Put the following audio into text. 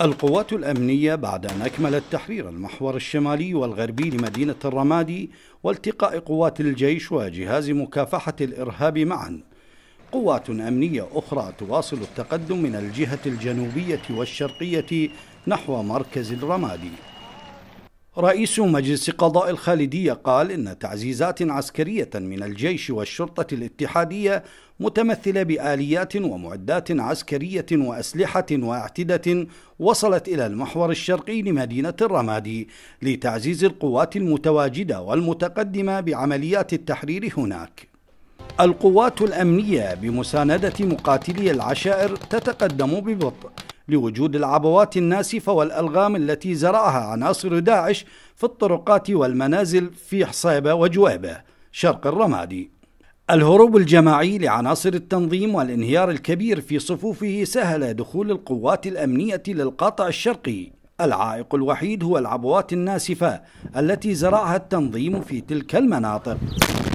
القوات الأمنية بعد أن أكملت تحرير المحور الشمالي والغربي لمدينة الرمادي والتقاء قوات الجيش وجهاز مكافحة الإرهاب معا قوات أمنية أخرى تواصل التقدم من الجهة الجنوبية والشرقية نحو مركز الرمادي رئيس مجلس قضاء الخالدية قال إن تعزيزات عسكرية من الجيش والشرطة الاتحادية متمثلة بآليات ومعدات عسكرية وأسلحة وأعتدة وصلت إلى المحور الشرقي لمدينة الرمادي لتعزيز القوات المتواجدة والمتقدمة بعمليات التحرير هناك. القوات الأمنية بمساندة مقاتلي العشائر تتقدم ببطء لوجود العبوات الناسفة والألغام التي زرعها عناصر داعش في الطرقات والمنازل في حصيبة وجويبة شرق الرمادي الهروب الجماعي لعناصر التنظيم والانهيار الكبير في صفوفه سهل دخول القوات الأمنية للقاطع الشرقي العائق الوحيد هو العبوات الناسفة التي زرعها التنظيم في تلك المناطق